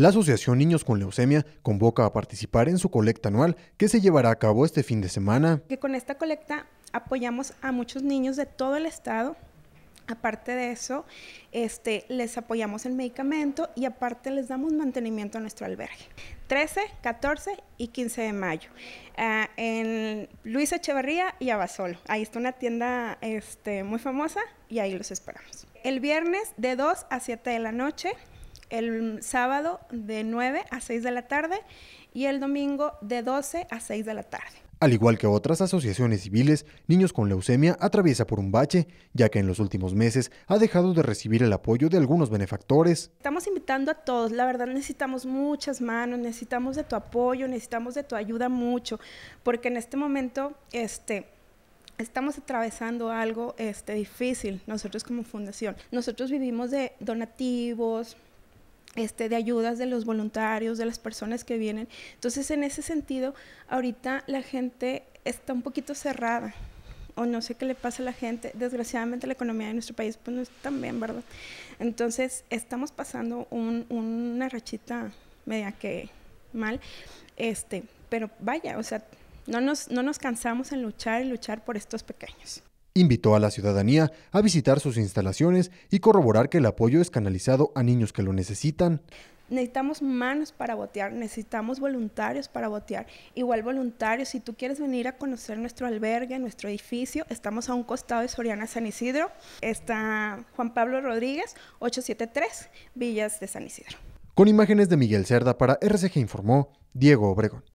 La Asociación Niños con Leucemia convoca a participar en su colecta anual que se llevará a cabo este fin de semana. Que con esta colecta apoyamos a muchos niños de todo el estado. Aparte de eso, este, les apoyamos el medicamento y aparte les damos mantenimiento a nuestro albergue. 13, 14 y 15 de mayo. Ah, en Luis Echeverría y Abasolo. Ahí está una tienda este, muy famosa y ahí los esperamos. El viernes de 2 a 7 de la noche el sábado de 9 a 6 de la tarde y el domingo de 12 a 6 de la tarde. Al igual que otras asociaciones civiles, Niños con Leucemia atraviesa por un bache, ya que en los últimos meses ha dejado de recibir el apoyo de algunos benefactores. Estamos invitando a todos, la verdad necesitamos muchas manos, necesitamos de tu apoyo, necesitamos de tu ayuda mucho, porque en este momento este estamos atravesando algo este difícil nosotros como fundación. Nosotros vivimos de donativos, este, de ayudas de los voluntarios, de las personas que vienen. Entonces, en ese sentido, ahorita la gente está un poquito cerrada o no sé qué le pasa a la gente. Desgraciadamente la economía de nuestro país pues no está tan bien, ¿verdad? Entonces, estamos pasando una rachita media que mal, este, pero vaya, o sea, no nos, no nos cansamos en luchar y luchar por estos pequeños. Invitó a la ciudadanía a visitar sus instalaciones y corroborar que el apoyo es canalizado a niños que lo necesitan. Necesitamos manos para botear, necesitamos voluntarios para botear. Igual voluntarios, si tú quieres venir a conocer nuestro albergue, nuestro edificio, estamos a un costado de Soriana San Isidro. Está Juan Pablo Rodríguez, 873, Villas de San Isidro. Con imágenes de Miguel Cerda para RCG informó Diego Obregón.